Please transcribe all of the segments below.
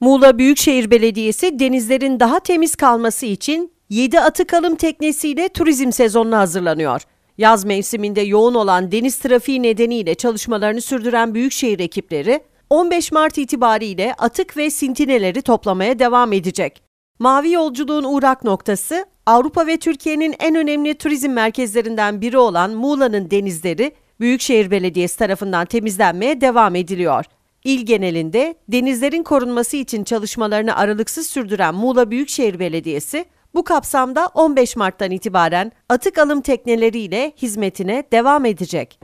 Muğla Büyükşehir Belediyesi denizlerin daha temiz kalması için 7 atık alım teknesiyle turizm sezonuna hazırlanıyor. Yaz mevsiminde yoğun olan deniz trafiği nedeniyle çalışmalarını sürdüren büyükşehir ekipleri 15 Mart itibariyle atık ve sintineleri toplamaya devam edecek. Mavi yolculuğun uğrak noktası Avrupa ve Türkiye'nin en önemli turizm merkezlerinden biri olan Muğla'nın denizleri Büyükşehir Belediyesi tarafından temizlenmeye devam ediliyor. İl genelinde denizlerin korunması için çalışmalarını aralıksız sürdüren Muğla Büyükşehir Belediyesi, bu kapsamda 15 Mart'tan itibaren atık alım tekneleriyle hizmetine devam edecek.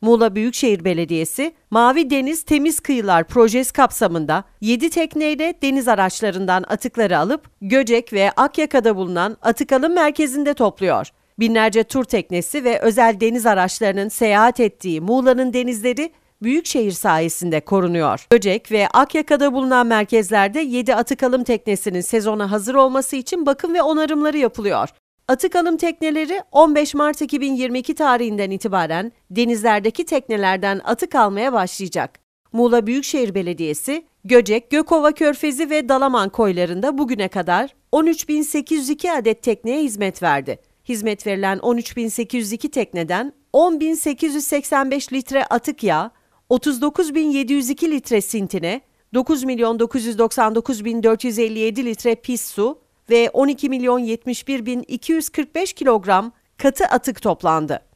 Muğla Büyükşehir Belediyesi, Mavi Deniz Temiz Kıyılar projesi kapsamında 7 tekneyle deniz araçlarından atıkları alıp Göcek ve Akyaka'da bulunan atık alım merkezinde topluyor. Binlerce tur teknesi ve özel deniz araçlarının seyahat ettiği Muğla'nın denizleri Büyükşehir sayesinde korunuyor. Böcek ve Akyaka'da bulunan merkezlerde 7 atık alım teknesinin sezona hazır olması için bakım ve onarımları yapılıyor. Atık alım tekneleri 15 Mart 2022 tarihinden itibaren denizlerdeki teknelerden atık almaya başlayacak. Muğla Büyükşehir Belediyesi, Göcek, Gökova Körfezi ve Dalaman koylarında bugüne kadar 13.802 adet tekneye hizmet verdi hizmet verilen 13.802 tekneden 10.885 litre atık yağ, 39.702 litre sintine, 9.999.457 litre pis su ve 12.071.245 kilogram katı atık toplandı.